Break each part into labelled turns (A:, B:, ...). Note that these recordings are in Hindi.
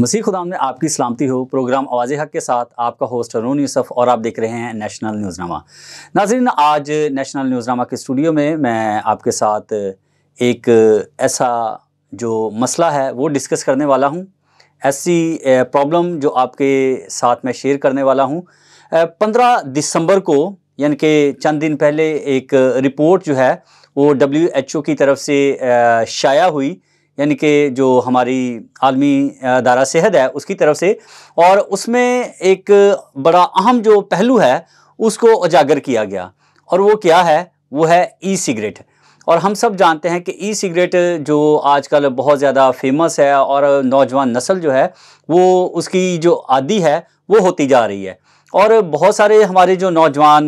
A: मसीह खुदाम में आपकी सलामती हो प्रोग्राम आवाज़ हक के साथ आपका होस्ट अरून यूसफ और आप देख रहे हैं नेशनल न्यूज़नामा नाजरीन आज नेशनल न्यूज़नामा के स्टूडियो में मैं आपके साथ एक ऐसा जो मसला है वो डिस्कस करने वाला हूँ ऐसी प्रॉब्लम जो आपके साथ मैं शेयर करने वाला हूँ पंद्रह दिसंबर को यानी कि चंद दिन पहले एक रिपोर्ट जो है वो डब्ल्यू की तरफ से शाया हुई यानी कि जो हमारी आलमी अदारा सेहत है उसकी तरफ से और उसमें एक बड़ा अहम जो पहलू है उसको उजागर किया गया और वो क्या है वो है ई सिगरेट और हम सब जानते हैं कि ई सिगरेट जो आजकल बहुत ज़्यादा फेमस है और नौजवान नस्ल जो है वो उसकी जो आदि है वो होती जा रही है और बहुत सारे हमारे जो नौजवान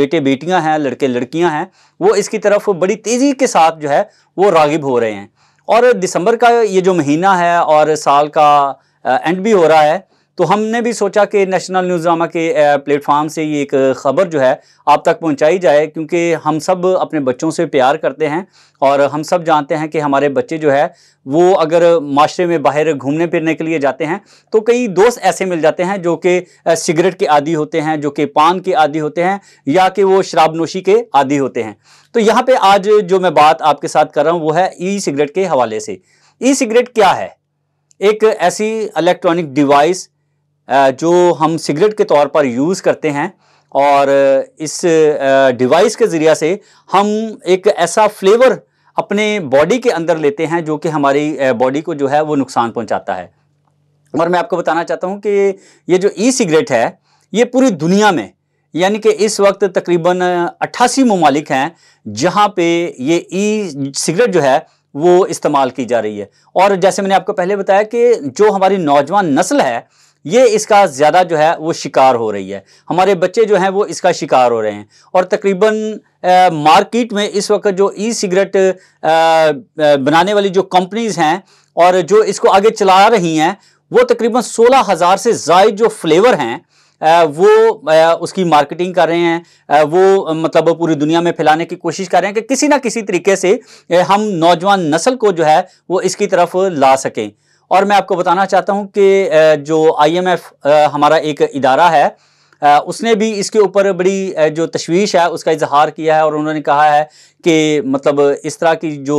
A: बेटे बेटियां हैं लड़के लड़कियां हैं वो इसकी तरफ बड़ी तेज़ी के साथ जो है वो रागिब हो रहे हैं और दिसंबर का ये जो महीना है और साल का एंड भी हो रहा है तो हमने भी सोचा कि नेशनल न्यूज़ ड्रामा के प्लेटफॉर्म से ये एक ख़बर जो है आप तक पहुंचाई जाए क्योंकि हम सब अपने बच्चों से प्यार करते हैं और हम सब जानते हैं कि हमारे बच्चे जो है वो अगर माशरे में बाहर घूमने फिरने के लिए जाते हैं तो कई दोस्त ऐसे मिल जाते हैं जो कि सिगरेट के आदि होते हैं जो कि पान के आदि होते हैं या कि वो शराब नोशी के आदि होते हैं तो यहाँ पर आज जो मैं बात आपके साथ कर रहा हूँ वो है ई सिगरेट के हवाले से ई सिगरेट क्या है एक ऐसी इलेक्ट्रॉनिक डिवाइस जो हम सिगरेट के तौर पर यूज़ करते हैं और इस डिवाइस के ज़रिया से हम एक ऐसा फ्लेवर अपने बॉडी के अंदर लेते हैं जो कि हमारी बॉडी को जो है वो नुकसान पहुंचाता है और मैं आपको बताना चाहता हूं कि ये जो ई सिगरेट है ये पूरी दुनिया में यानी कि इस वक्त तकरीबन अट्ठासी ममालिक हैं जहां पे ये ई सिगरेट जो है वो इस्तेमाल की जा रही है और जैसे मैंने आपको पहले बताया कि जो हमारी नौजवान नस्ल है ये इसका ज़्यादा जो है वो शिकार हो रही है हमारे बच्चे जो हैं वो इसका शिकार हो रहे हैं और तकरीबन मार्केट में इस वक्त जो ई सिगरेट बनाने वाली जो कंपनीज़ हैं और जो इसको आगे चला रही हैं वो तकरीबन सोलह हज़ार से जायद जो फ्लेवर हैं वो उसकी मार्केटिंग कर रहे हैं वो मतलब पूरी दुनिया में फैलाने की कोशिश कर रहे हैं कि किसी ना किसी तरीके से हम नौजवान नस्ल को जो है वो इसकी तरफ ला सकें और मैं आपको बताना चाहता हूं कि जो आईएमएफ हमारा एक इदारा है उसने भी इसके ऊपर बड़ी जो तश्वीश है उसका इजहार किया है और उन्होंने कहा है कि मतलब इस तरह की जो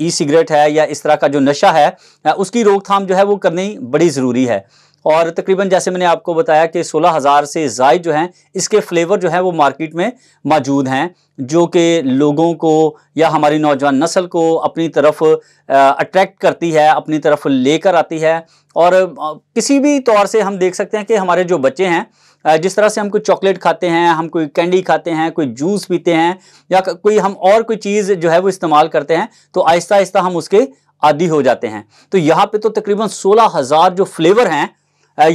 A: ई सिगरेट है या इस तरह का जो नशा है उसकी रोकथाम जो है वो करनी बड़ी ज़रूरी है और तकरीबन जैसे मैंने आपको बताया कि सोलह हज़ार से जायद जो हैं इसके फ्लेवर जो हैं वो मार्केट में मौजूद हैं जो कि लोगों को या हमारी नौजवान नस्ल को अपनी तरफ अट्रैक्ट करती है अपनी तरफ लेकर आती है और किसी भी तौर से हम देख सकते हैं कि हमारे जो बच्चे हैं जिस तरह से हम कोई चॉकलेट खाते हैं हम कोई कैंडी खाते हैं कोई जूस पीते हैं या कोई हम और कोई चीज़ जो है वो इस्तेमाल करते हैं तो आहिस्ता आहिस्ता हम उसके आदि हो जाते हैं तो यहाँ पे तो तकरीबन सोलह हज़ार जो फ्लेवर हैं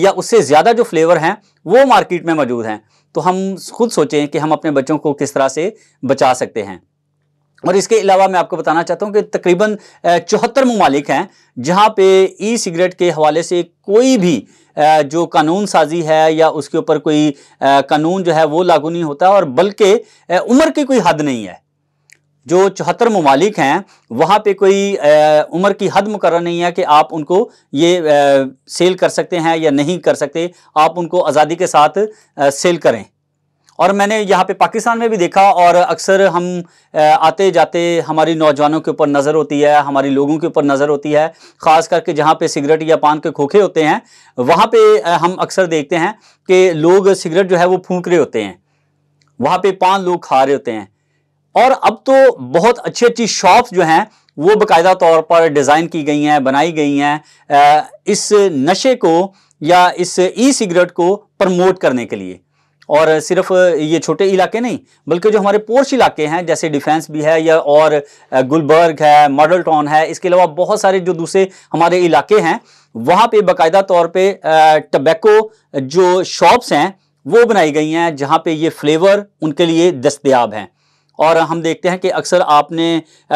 A: या उससे ज़्यादा जो फ्लेवर हैं वो मार्केट में मौजूद हैं तो हम खुद सोचें कि हम अपने बच्चों को किस तरह से बचा सकते हैं और इसके अलावा मैं आपको बताना चाहता हूँ कि तकरीबन चौहत्तर ममालिक हैं जहाँ पे ई सिगरेट के हवाले से कोई भी जो कानून साजी है या उसके ऊपर कोई कानून जो है वो लागू नहीं होता और बल्कि उम्र की कोई हद नहीं है जो चौहत्तर ममालिक हैं वहाँ पे कोई उम्र की हद मुकर नहीं है कि आप उनको ये सेल कर सकते हैं या नहीं कर सकते आप उनको आज़ादी के साथ सेल करें और मैंने यहाँ पे पाकिस्तान में भी देखा और अक्सर हम आते जाते हमारी नौजवानों के ऊपर नज़र होती है हमारे लोगों के ऊपर नज़र होती है ख़ास करके जहाँ पे सिगरेट या पान के खोखे होते हैं वहाँ पे हम अक्सर देखते हैं कि लोग सिगरेट जो है वो फूंक रहे होते हैं वहाँ पे पान लोग खा रहे होते हैं और अब तो बहुत अच्छी अच्छी शॉप्स जो हैं वो बकायदा तौर पर डिज़ाइन की गई हैं बनाई गई हैं इस नशे को या इस ई सिगरेट को प्रमोट करने के लिए और सिर्फ ये छोटे इलाके नहीं बल्कि जो हमारे पोर्च इलाके हैं जैसे डिफेंस भी है या और गुलबर्ग है मॉडल टाउन है इसके अलावा बहुत सारे जो दूसरे हमारे इलाके हैं वहाँ पे बकायदा तौर पे टबैको जो शॉप्स हैं वो बनाई गई हैं जहाँ पे ये फ्लेवर उनके लिए दस्तियाब हैं और हम देखते हैं कि अक्सर आपने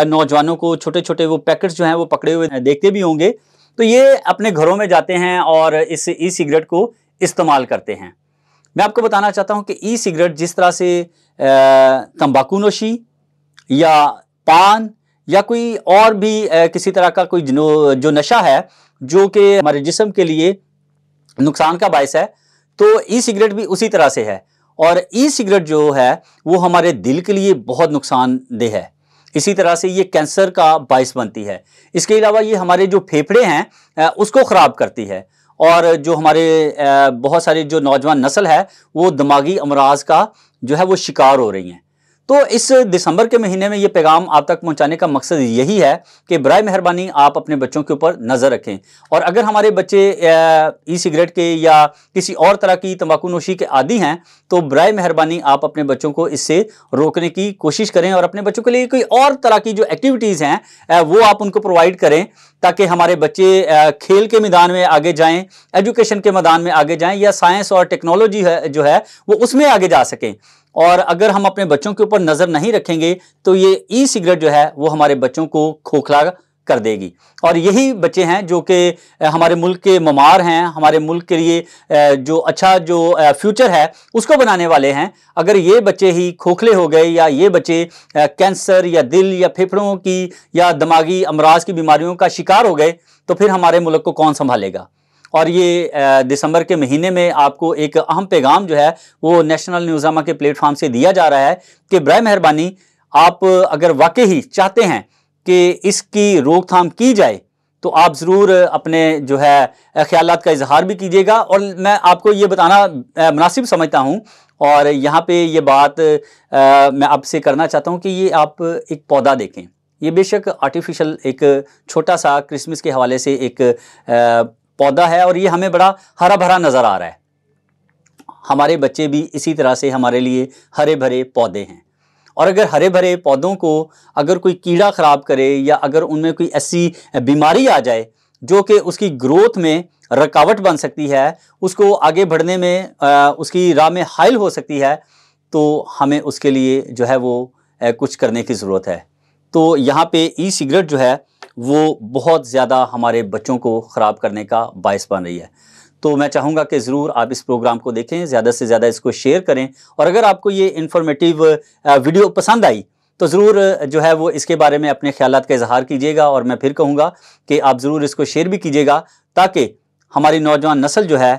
A: नौजवानों को छोटे छोटे वो पैकेट्स जो हैं वो पकड़े हुए देखते भी होंगे तो ये अपने घरों में जाते हैं और इस ई सिगरेट को इस्तेमाल करते हैं मैं आपको बताना चाहता हूँ कि ई सिगरेट जिस तरह से तम्बाकू नोशी या पान या कोई और भी किसी तरह का कोई जो नशा है जो कि हमारे जिसम के लिए नुकसान का बायस है तो ई सिगरेट भी उसी तरह से है और ई सिगरेट जो है वो हमारे दिल के लिए बहुत नुकसानदेह है इसी तरह से ये कैंसर का बायस बनती है इसके अलावा ये हमारे जो फेफड़े हैं उसको ख़राब करती है और जो हमारे बहुत सारे जो नौजवान नस्ल है वो दिमागी अमराज का जो है वो शिकार हो रही हैं तो इस दिसंबर के महीने में ये पैगाम आप तक पहुंचाने का मकसद यही है कि बर मेहरबानी आप अपने बच्चों के ऊपर नज़र रखें और अगर हमारे बच्चे ई सिगरेट के या किसी और तरह की तम्बाकू नोशी के आदि हैं तो बर मेहरबानी आप अपने बच्चों को इससे रोकने की कोशिश करें और अपने बच्चों के लिए कोई और तरह की जो एक्टिविटीज़ हैं वो आप उनको प्रोवाइड करें ताकि हमारे बच्चे खेल के मैदान में आगे जाएं एजुकेशन के मैदान में आगे जाएं या साइंस और टेक्नोलॉजी है जो है वो उसमें आगे जा सकें और अगर हम अपने बच्चों के ऊपर नज़र नहीं रखेंगे तो ये ई सिगरेट जो है वो हमारे बच्चों को खोखला कर देगी और यही बच्चे हैं जो कि हमारे मुल्क के ममार हैं हमारे मुल्क के लिए जो अच्छा जो फ्यूचर है उसको बनाने वाले हैं अगर ये बच्चे ही खोखले हो गए या ये बच्चे कैंसर या दिल या फेफड़ों की या दिमागी अमराज की बीमारियों का शिकार हो गए तो फिर हमारे मुल्क को कौन संभालेगा और ये दिसंबर के महीने में आपको एक अहम पैगाम जो है वो नेशनल न्यूज़ामा के प्लेटफॉर्म से दिया जा रहा है कि बर मेहरबानी आप अगर वाकई ही चाहते हैं कि इसकी रोकथाम की जाए तो आप ज़रूर अपने जो है ख्याल का इजहार भी कीजिएगा और मैं आपको ये बताना मुनासिब समझता हूँ और यहाँ पे ये बात आ, मैं आपसे करना चाहता हूँ कि ये आप एक पौधा देखें ये बेशक आर्टिफिशियल एक छोटा सा क्रिसमस के हवाले से एक पौधा है और ये हमें बड़ा हरा भरा नज़र आ रहा है हमारे बच्चे भी इसी तरह से हमारे लिए हरे भरे पौधे हैं और अगर हरे भरे पौधों को अगर कोई कीड़ा ख़राब करे या अगर उनमें कोई ऐसी बीमारी आ जाए जो कि उसकी ग्रोथ में रुकावट बन सकती है उसको आगे बढ़ने में आ, उसकी राह में हाइल हो सकती है तो हमें उसके लिए जो है वो आ, कुछ करने की ज़रूरत है तो यहाँ पे ई सिगरेट जो है वो बहुत ज़्यादा हमारे बच्चों को ख़राब करने का बायस बन रही है तो मैं चाहूँगा कि ज़रूर आप इस प्रोग्राम को देखें ज़्यादा से ज़्यादा इसको शेयर करें और अगर आपको ये इन्फॉर्मेटिव वीडियो पसंद आई तो ज़रूर जो है वो इसके बारे में अपने ख्याल का इजहार कीजिएगा और मैं फिर कहूँगा कि आप ज़रूर इसको शेयर भी कीजिएगा ताकि हमारी नौजवान नस्ल जो है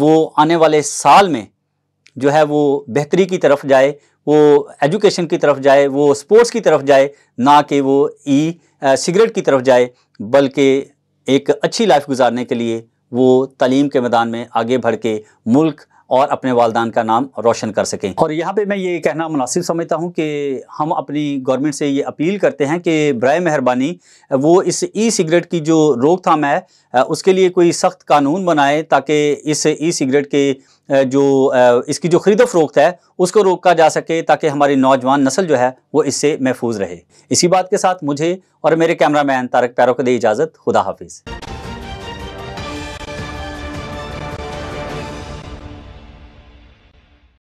A: वो आने वाले साल में जो है वो बेहतरी की तरफ जाए वो एजुकेशन की तरफ जाए वो स्पोर्ट्स की तरफ जाए ना कि वो ई सिगरेट की तरफ जाए बल्कि एक अच्छी लाइफ गुजारने के लिए वो तालीम के मैदान में आगे बढ़ के मुल्क और अपने वालदान का नाम रोशन कर सकें और यहाँ पे मैं ये कहना मुनासिब समझता हूँ कि हम अपनी गवर्नमेंट से ये अपील करते हैं कि बर मेहरबानी वो इस ई सिगरेट की जो रोकथाम है उसके लिए कोई सख्त कानून बनाए ताकि इस ई सिगरेट के जो इसकी जो खरीदो फरोख्त है उसको रोका जा सके ताकि हमारी नौजवान नस्ल जो है वो इससे महफूज रहे इसी बात के साथ मुझे और मेरे कैमरामैन तारक पैरों को दे इजाज़त खुदा हाफिज़